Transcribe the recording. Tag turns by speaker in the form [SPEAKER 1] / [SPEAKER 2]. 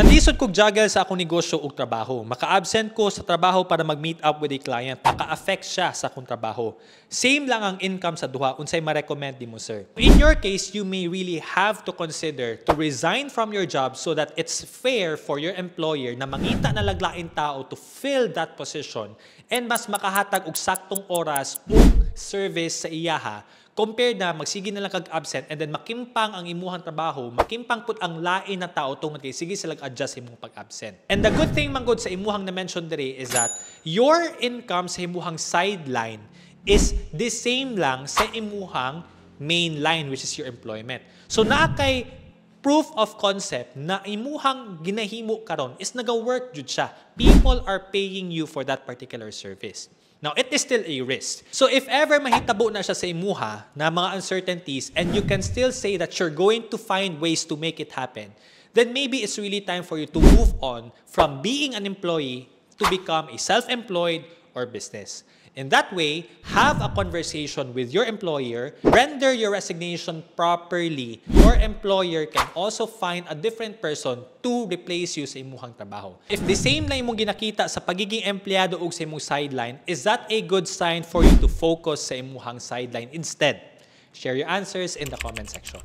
[SPEAKER 1] Nandisod ko juggle sa akong negosyo ug trabaho. Maka-absent ko sa trabaho para mag-meet up with a client. Maka-affect siya sa akong trabaho. Same lang ang income sa duha unsay ma-recommend nimo sir. In your case, you may really have to consider to resign from your job so that it's fair for your employer na mangita na laglain tao to fill that position and mas makahatag og saktong oras ug service sa iyaha compared na magsige na lang kag absent and then makimpang ang imuhang trabaho makimpang put ang lain na tao tungod kay sige sila adjust imong pag absent and the good thing manggod sa imuhang na mention diri is that your income sa imuhang sideline is the same lang sa imuhang main line which is your employment so naa kay proof of concept na imuhang ginahimo karon is naga-work jud siya people are paying you for that particular service Now, it is still a risk. So if ever mahitabo na siya sa imuha na mga uncertainties and you can still say that you're going to find ways to make it happen, then maybe it's really time for you to move on from being an employee to become a self-employed or business. In that way, have a conversation with your employer, render your resignation properly. Your employer can also find a different person to replace you sa imuhang trabaho. If the same na imong ginakita sa pagiging empleyado o sa imong sideline, is that a good sign for you to focus sa imuhang sideline instead? Share your answers in the comment section.